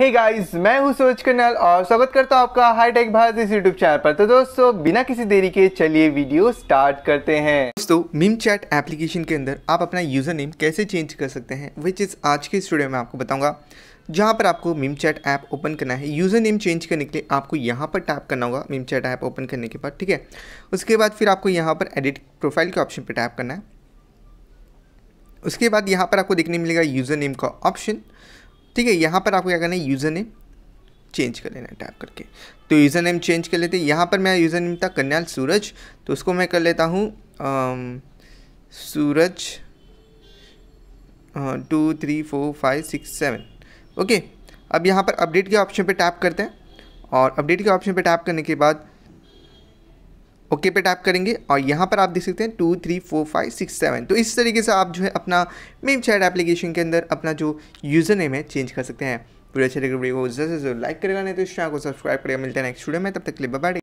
हे hey guys मैं हूं सूरज कन्नल और स्वागत करता हूं आपका हाईटेक भारत इस यूट्यूब चैनल पर तो दोस्तों बिना किसी देरी के चलिए वीडियो स्टार्ट करते हैं दोस्तों मिम चैट एप्लीकेशन के अंदर आप अपना यूज़र नेम कैसे चेंज कर सकते हैं विच इज़ आज के स्टूडियो में आपको बताऊंगा जहाँ पर आपको मिम चैट ऐप ओपन करना है यूज़र नेम चेंज करने के लिए आपको यहाँ पर टैप करना होगा मिम चैट ऐप ओपन करने के बाद ठीक है उसके बाद फिर आपको यहाँ पर एडिट प्रोफाइल के ऑप्शन पर टैप करना है उसके बाद यहाँ पर आपको देखने मिलेगा यूज़र नेम का ऑप्शन ठीक है यहाँ पर आपको क्या करना है यूज़र नेम चेंज कर लेना है टैप करके तो यूज़र नेम चेंज कर लेते हैं यहाँ पर मेरा यूज़र नेम था कन्याल सूरज तो उसको मैं कर लेता हूँ Suraj two three four five six seven okay अब यहाँ पर अपडेट के ऑप्शन पे टैप करते हैं और अपडेट के ऑप्शन पे टैप करने के बाद ओके पे टैप करेंगे और यहाँ पर आप देख सकते हैं two three four five six seven तो इस तरीके से आप जो है अपना मेम चैट एप्लीकेशन के अंदर अपना जो यूज़र नेम है चेंज कर सकते हैं वीडियो अच्छे लगे वीडियो को जरूर लाइक करेगा नहीं तो इस चैनल को सब्सक्राइब करेगा मिलता है नेक्स्ट वीडियो में तब तक के लिए बाय